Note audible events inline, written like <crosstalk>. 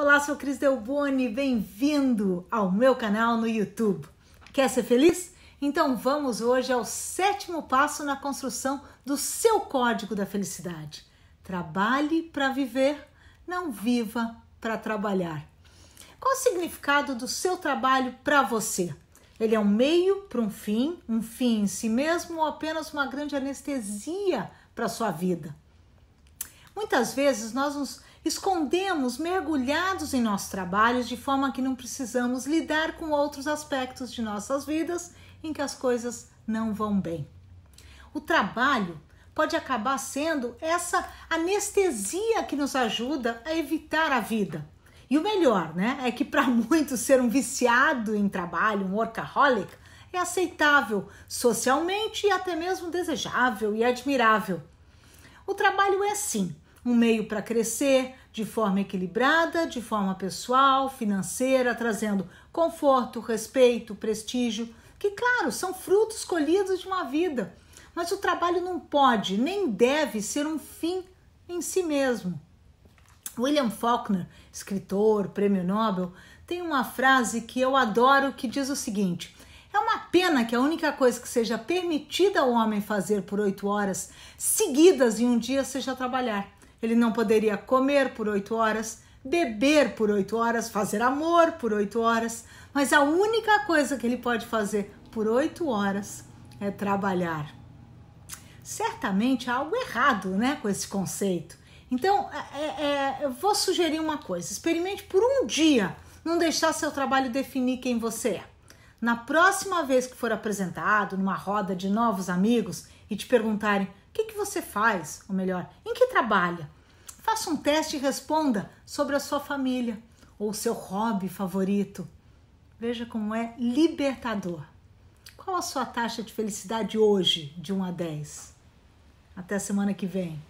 Olá, sou Cris Del Boni, bem-vindo ao meu canal no YouTube. Quer ser feliz? Então vamos hoje ao sétimo passo na construção do seu código da felicidade. Trabalhe para viver, não viva para trabalhar. Qual o significado do seu trabalho para você? Ele é um meio para um fim, um fim em si mesmo ou apenas uma grande anestesia para a sua vida? Muitas vezes nós nos escondemos mergulhados em nossos trabalhos de forma que não precisamos lidar com outros aspectos de nossas vidas em que as coisas não vão bem. O trabalho pode acabar sendo essa anestesia que nos ajuda a evitar a vida. E o melhor, né, é que para <laughs> muitos ser um viciado em trabalho, um workaholic, é aceitável socialmente e até mesmo desejável e admirável. O trabalho é sim um meio para crescer de forma equilibrada, de forma pessoal, financeira, trazendo conforto, respeito, prestígio, que, claro, são frutos colhidos de uma vida. Mas o trabalho não pode nem deve ser um fim em si mesmo. William Faulkner, escritor, prêmio Nobel, tem uma frase que eu adoro que diz o seguinte: é uma pena que a única coisa que seja permitida ao homem fazer por oito horas seguidas em um dia seja trabalhar. Ele não poderia comer por oito horas, beber por oito horas, fazer amor por oito horas, mas a única coisa que ele pode fazer por oito horas é trabalhar. Certamente há algo errado né, com esse conceito. Então, é, é, é eu vou sugerir uma coisa: experimente por um dia não deixar seu trabalho definir quem você é. Na próxima vez que for apresentado numa roda de novos amigos e te perguntarem que, que você faz? Ou melhor, em que trabalha? Faça um teste e responda sobre a sua família ou seu hobby favorito. Veja como é libertador. Qual a sua taxa de felicidade hoje, de 1 a 10? Até semana que vem.